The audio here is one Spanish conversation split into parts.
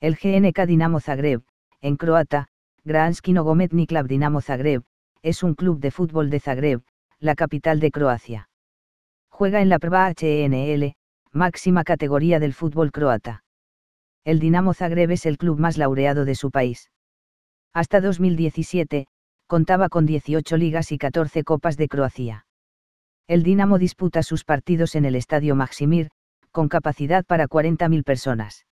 El GNK Dinamo Zagreb, en croata, Granski Nogometni Club Dinamo Zagreb, es un club de fútbol de Zagreb, la capital de Croacia. Juega en la Prva HNL, máxima categoría del fútbol croata. El Dinamo Zagreb es el club más laureado de su país. Hasta 2017, contaba con 18 ligas y 14 copas de Croacia. El Dinamo disputa sus partidos en el Estadio Maximir, con capacidad para 40.000 personas.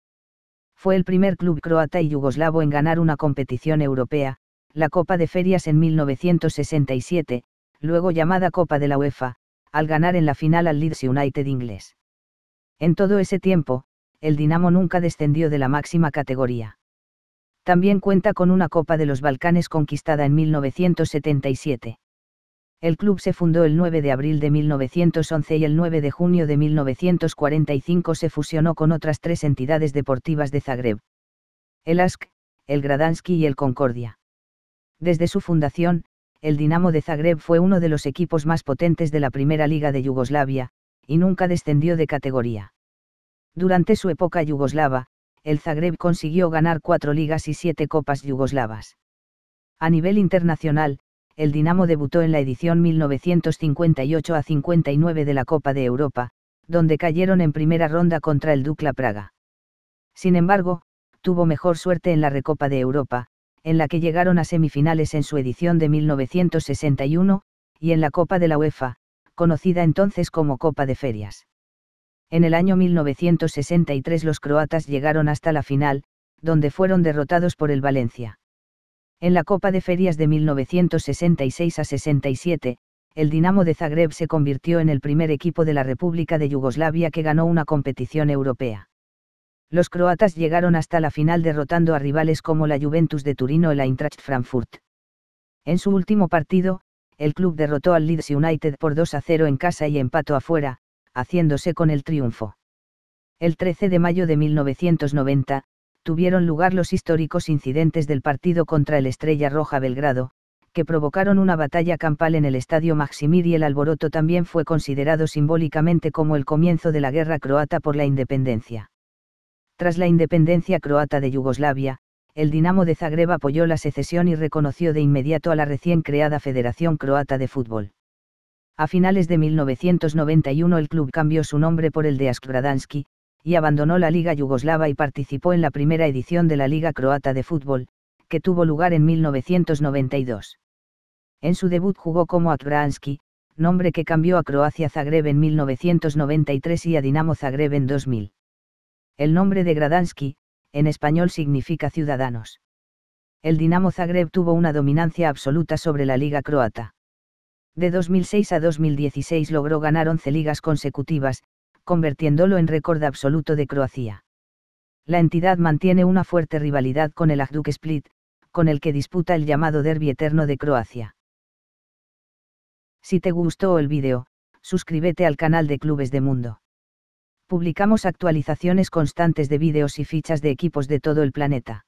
Fue el primer club croata y yugoslavo en ganar una competición europea, la Copa de Ferias en 1967, luego llamada Copa de la UEFA, al ganar en la final al Leeds United inglés. En todo ese tiempo, el Dinamo nunca descendió de la máxima categoría. También cuenta con una Copa de los Balcanes conquistada en 1977. El club se fundó el 9 de abril de 1911 y el 9 de junio de 1945 se fusionó con otras tres entidades deportivas de Zagreb. El ASK, el Gradansky y el Concordia. Desde su fundación, el Dinamo de Zagreb fue uno de los equipos más potentes de la Primera Liga de Yugoslavia, y nunca descendió de categoría. Durante su época yugoslava, el Zagreb consiguió ganar cuatro ligas y siete copas yugoslavas. A nivel internacional, el Dinamo debutó en la edición 1958 a 59 de la Copa de Europa, donde cayeron en primera ronda contra el Dukla Praga. Sin embargo, tuvo mejor suerte en la Recopa de Europa, en la que llegaron a semifinales en su edición de 1961, y en la Copa de la UEFA, conocida entonces como Copa de Ferias. En el año 1963 los croatas llegaron hasta la final, donde fueron derrotados por el Valencia. En la Copa de Ferias de 1966 a 67, el Dinamo de Zagreb se convirtió en el primer equipo de la República de Yugoslavia que ganó una competición europea. Los croatas llegaron hasta la final derrotando a rivales como la Juventus de Turín o la Eintracht Frankfurt. En su último partido, el club derrotó al Leeds United por 2 a 0 en casa y empató afuera, haciéndose con el triunfo. El 13 de mayo de 1990, tuvieron lugar los históricos incidentes del partido contra el Estrella Roja Belgrado, que provocaron una batalla campal en el estadio Maximir y el alboroto también fue considerado simbólicamente como el comienzo de la guerra croata por la independencia. Tras la independencia croata de Yugoslavia, el Dinamo de Zagreb apoyó la secesión y reconoció de inmediato a la recién creada Federación Croata de Fútbol. A finales de 1991 el club cambió su nombre por el de Askradansky, y abandonó la Liga Yugoslava y participó en la primera edición de la Liga Croata de Fútbol, que tuvo lugar en 1992. En su debut jugó como Akransky, nombre que cambió a Croacia Zagreb en 1993 y a Dinamo Zagreb en 2000. El nombre de Gradansky, en español significa ciudadanos. El Dinamo Zagreb tuvo una dominancia absoluta sobre la liga croata. De 2006 a 2016 logró ganar 11 ligas consecutivas, convirtiéndolo en récord absoluto de Croacia. La entidad mantiene una fuerte rivalidad con el Ajduk Split, con el que disputa el llamado Derby Eterno de Croacia. Si te gustó el vídeo, suscríbete al canal de Clubes de Mundo. Publicamos actualizaciones constantes de vídeos y fichas de equipos de todo el planeta.